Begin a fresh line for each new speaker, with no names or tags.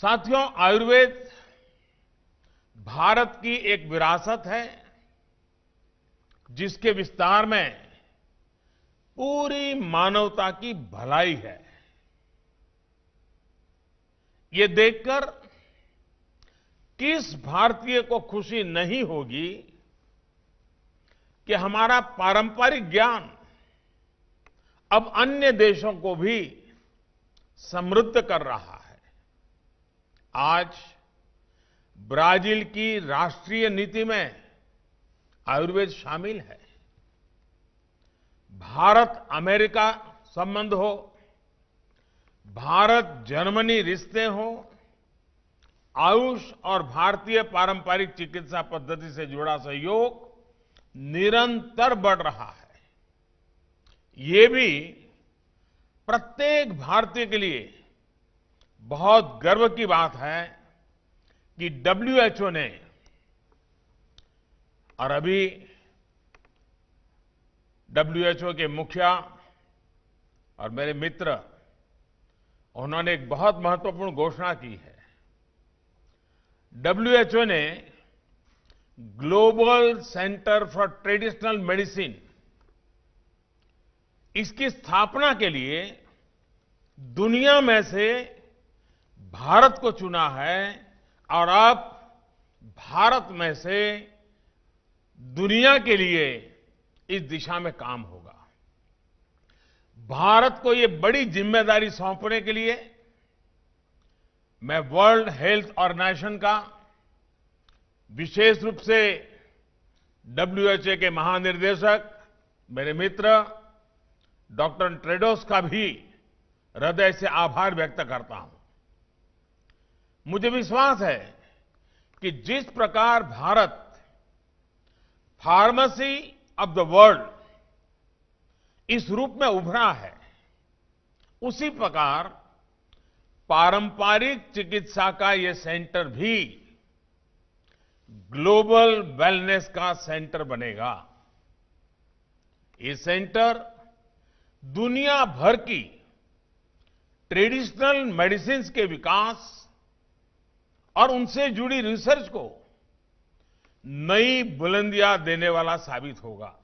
साथियों आयुर्वेद भारत की एक विरासत है जिसके विस्तार में पूरी मानवता की भलाई है ये देखकर किस भारतीय को खुशी नहीं होगी कि हमारा पारंपरिक ज्ञान अब अन्य देशों को भी समृद्ध कर रहा है आज ब्राजील की राष्ट्रीय नीति में आयुर्वेद शामिल है भारत अमेरिका संबंध हो भारत जर्मनी रिश्ते हो आयुष और भारतीय पारंपरिक चिकित्सा पद्धति से जुड़ा सहयोग निरंतर बढ़ रहा है ये भी प्रत्येक भारतीय के लिए बहुत गर्व की बात है कि डब्ल्यूएचओ ने और अभी डब्ल्यूएचओ के मुखिया और मेरे मित्र उन्होंने एक बहुत महत्वपूर्ण घोषणा की है डब्ल्यूएचओ ने global centre for traditional medicine इसकी स्थापना के लिए दुनिया में से भारत को चुना है और अब भारत में से दुनिया के लिए इस दिशा में काम होगा भारत को ये बड़ी जिम्मेदारी सौंपने के लिए मैं वर्ल्ड हेल्थ ऑर्गेनाइजेशन का विशेष रूप से डब्ल्यूएचए के महानिर्देशक मेरे मित्र डॉक्टर ट्रेडोस का भी हृदय से आभार व्यक्त करता हूं मुझे विश्वास है कि जिस प्रकार Bharat pharmacy of the world इस रूप में उभरा है उसी प्रकार पारंपरिक चिकित्सा का यह सेंटर भी ग्लोबल वेलनेस का सेंटर बनेगा ये सेंटर दुनिया भर की ट्रेडिशनल मेडिसिन्स के विकास और उनसे जुड़ी रिसर्च को नई बुलंदियां देने वाला साबित होगा